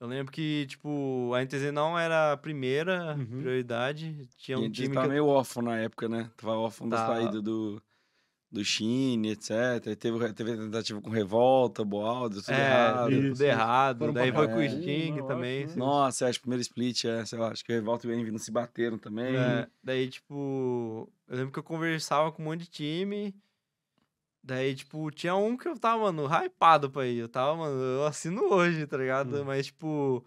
Eu lembro que, tipo, a NTZ não era a primeira uhum. prioridade. Tinha um e a NTZ time tava que... meio órfão na época, né? Tava órfão tá. da saída do, do Chine, etc. E teve, teve tentativa com Revolta, Boaldo, tudo é, errado. Isso, tudo errado. Foram Daí foi é. com o Sting né? é, também. Nossa, nossa acho que o primeiro split, é, sei lá, acho que o Revolta e o Envy não se bateram também. É. Daí, tipo, eu lembro que eu conversava com um monte de time... Daí, tipo, tinha um que eu tava, mano, hypado pra ir. Eu tava, mano, eu assino hoje, tá ligado? Hum. Mas, tipo,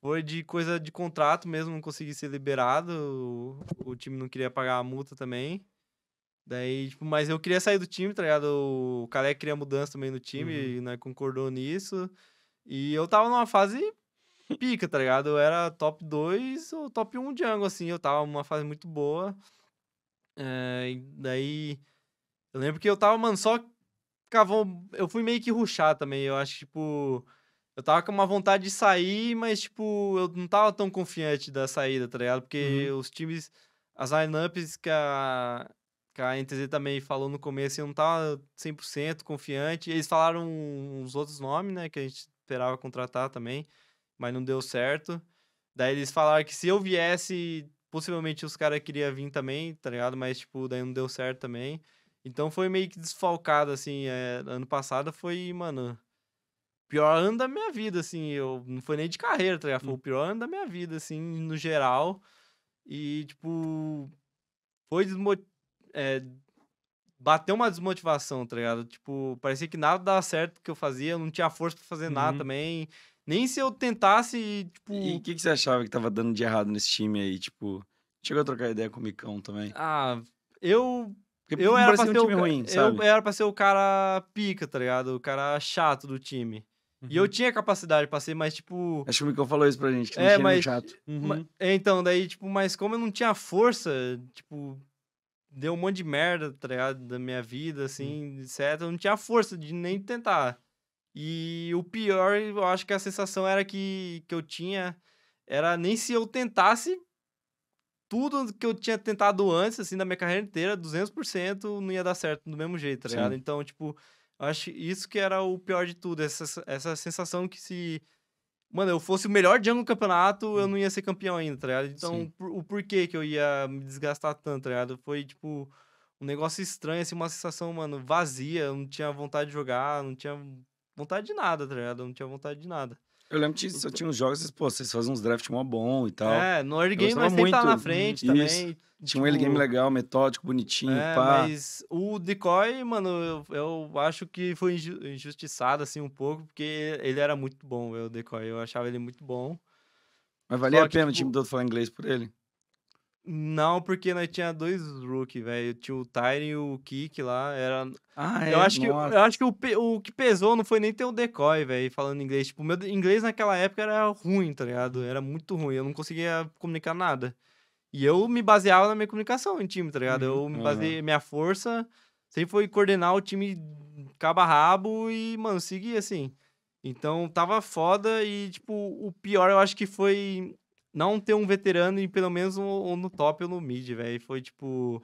foi de coisa de contrato mesmo, não consegui ser liberado. O, o time não queria pagar a multa também. Daí, tipo, mas eu queria sair do time, tá ligado? O Calé queria mudança também no time, uhum. né? Concordou nisso. E eu tava numa fase pica, tá ligado? Eu era top 2 ou top 1 de Django, assim. Eu tava numa fase muito boa. É, daí eu lembro que eu tava, mano, só cavou. Eu fui meio que ruxar também. Eu acho, tipo. Eu tava com uma vontade de sair, mas, tipo, eu não tava tão confiante da saída, tá ligado? Porque uhum. os times. As lineups que a. Que a NTZ também falou no começo, eu não tava 100% confiante. Eles falaram uns outros nomes, né? Que a gente esperava contratar também, mas não deu certo. Daí eles falaram que se eu viesse, possivelmente os caras queriam vir também, tá ligado? Mas, tipo, daí não deu certo também. Então foi meio que desfalcado, assim. É, ano passado foi, mano, pior ano da minha vida, assim. Eu, não foi nem de carreira, tá ligado? Foi hum. o pior ano da minha vida, assim, no geral. E, tipo, foi desmotivado. É, bateu uma desmotivação, tá ligado? Tipo, parecia que nada dava certo que eu fazia, eu não tinha força pra fazer uhum. nada também. Nem se eu tentasse, tipo. E o que, que você achava que tava dando de errado nesse time aí? Tipo, chegou a trocar ideia com o Micão também? Ah, eu porque eu era pra é ser time o, ruim, sabe? Eu era pra ser o cara pica, tá ligado? O cara chato do time. Uhum. E eu uhum. tinha capacidade pra ser, mas tipo. Acho que o Michael falou isso pra gente, que é, não mas, chato. Uhum. então, daí, tipo, mas como eu não tinha força, tipo, deu um monte de merda, tá ligado? Da minha vida, assim, uhum. etc. Eu não tinha força de nem tentar. E o pior, eu acho que a sensação era que, que eu tinha era nem se eu tentasse, tudo que eu tinha tentado antes, assim, da minha carreira inteira, 200% não ia dar certo do mesmo jeito, tá Sim. ligado? Então, tipo, acho isso que era o pior de tudo, essa, essa sensação que se. Mano, eu fosse o melhor Django no campeonato, hum. eu não ia ser campeão ainda, tá ligado? Então, por, o porquê que eu ia me desgastar tanto, tá ligado? Foi, tipo, um negócio estranho, assim, uma sensação, mano, vazia. Eu não tinha vontade de jogar, não tinha vontade de nada, tá ligado? Eu não tinha vontade de nada. Eu lembro que só tinha uns jogos, vocês, pô, vocês faziam uns drafts mó bom e tal. É, no early game, mas muito. tá na frente Isso. também. Tinha tipo... um early game legal, metódico, bonitinho, é, pá. Mas o Decoy, mano, eu, eu acho que foi injustiçado, assim, um pouco, porque ele era muito bom, o Decoy. Eu achava ele muito bom. Mas valia Só a pena que, tipo... o time tipo todo falar inglês por ele? Não, porque nós tinha dois rookie, velho. Tinha o Tyre e o Kick lá. Era... Ah, é? Eu acho que, eu acho que o, o que pesou não foi nem ter o decoy, velho, falando inglês. Tipo, meu inglês naquela época era ruim, tá ligado? Era muito ruim. Eu não conseguia comunicar nada. E eu me baseava na minha comunicação em time, tá ligado? Eu me uhum, baseei. Uhum. Minha força sempre foi coordenar o time caba-rabo e, mano, seguir assim. Então tava foda e, tipo, o pior eu acho que foi não ter um veterano e pelo menos um, um no top ou no mid, velho. Foi tipo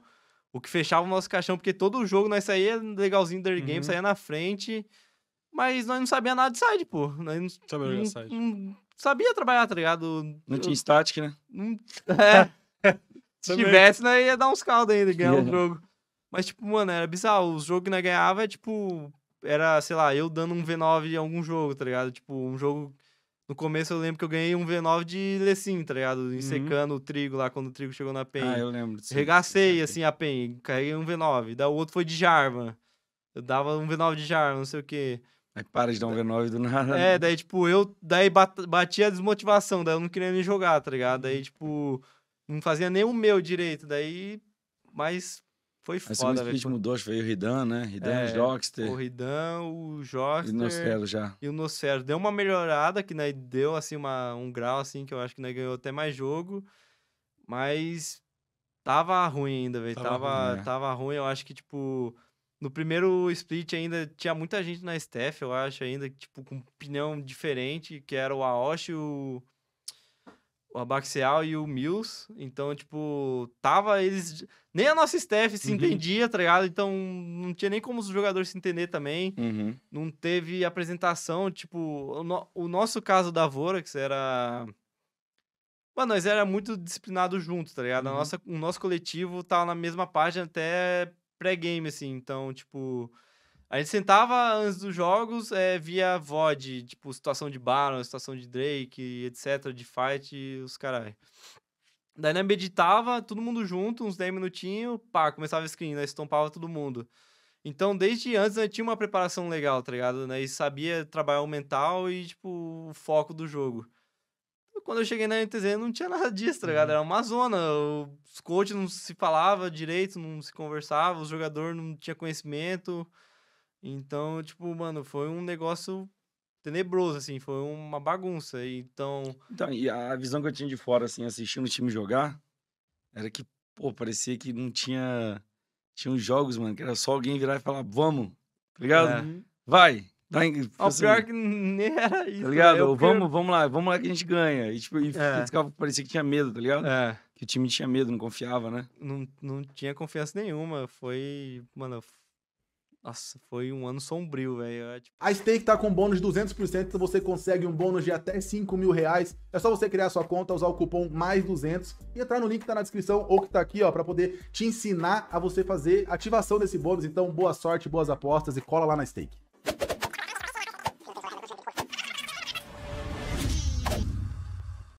o que fechava o nosso caixão, porque todo o jogo nós saía legalzinho do early game, uhum. saía na frente, mas nós não sabia nada de side, pô. Nós não sabia jogar side. Não sabia trabalhar, tá ligado? Não tinha static, né? Não... É. Se tivesse, nós ia dar uns caldos ainda, ganhar o jogo. Mas, tipo, mano, era bizarro. Os jogos que nós ganhava, tipo, era, sei lá, eu dando um V9 em algum jogo, tá ligado? Tipo, um jogo no começo eu lembro que eu ganhei um V9 de Lecim, tá ligado? Uhum. Ensecando uhum. o trigo lá, quando o trigo chegou na PEN. Ah, eu lembro disso. Regacei, assim, a PEN, carreguei um V9. Daí o outro foi de Jarvan. Eu dava um V9 de Jarvan, não sei o quê. Aí é para de dar um V9 do nada. Né? É, daí, tipo, eu... Daí batia a desmotivação, daí eu não queria nem jogar, tá ligado? Daí, uhum. tipo, não fazia nem o meu direito. Daí, mas foi Aí foda, velho. Foi... mudou, veio o Ridan, né? Ridan, é, o Jockster. O Ridan, o Jockster. E o Nosfero já. E o Nosfero. Deu uma melhorada, que né, deu assim, uma, um grau, assim, que eu acho que né, ganhou até mais jogo. Mas tava ruim ainda, velho. Tava, tava, ruim, é. tava ruim, eu acho que, tipo. No primeiro split ainda tinha muita gente na staff, eu acho, ainda, tipo, com opinião diferente, que era o Aoshi, o o Abaxial e o Mills. Então, tipo, tava eles. Nem a nossa staff se uhum. entendia, tá ligado? Então, não tinha nem como os jogadores se entender também. Uhum. Não teve apresentação. Tipo, o, no... o nosso caso da Vorax era. Mano, nós era muito disciplinados juntos, tá ligado? Uhum. A nossa, o nosso coletivo tava tá na mesma página até pré-game, assim. Então, tipo. A gente sentava antes dos jogos, é, via VOD, tipo, situação de Baron, situação de Drake, etc, de fight, os caras Daí né meditava, todo mundo junto, uns 10 minutinhos, pá, começava a screen, né, estompava todo mundo. Então, desde antes, nós né, tinha uma preparação legal, tá ligado? Né? E sabia trabalhar o mental e, tipo, o foco do jogo. Quando eu cheguei na NTZ, não tinha nada disso, tá ligado? Uhum. Era uma zona. Os coaches não se falava direito, não se conversava, os jogadores não tinha conhecimento. Então, tipo, mano, foi um negócio tenebroso, assim, foi uma bagunça. Então. Então, e a visão que eu tinha de fora, assim, assistindo o time jogar, era que, pô, parecia que não tinha. Tinha uns jogos, mano, que era só alguém virar e falar, vamos, tá ligado? É. Vai, Dá em... Ao assim, pior que nem era tá isso. Tá ligado? Né? Vamos, pior... vamos lá, vamos lá que a gente ganha. E, tipo, é. parecia que tinha medo, tá ligado? É. Que o time tinha medo, não confiava, né? Não, não tinha confiança nenhuma. Foi, mano, nossa, foi um ano sombrio, velho. É, tipo... A Stake tá com bônus de 200%, você consegue um bônus de até 5 mil reais. É só você criar sua conta, usar o cupom mais 200 e entrar no link que tá na descrição ou que tá aqui, ó, pra poder te ensinar a você fazer ativação desse bônus. Então, boa sorte, boas apostas e cola lá na Stake.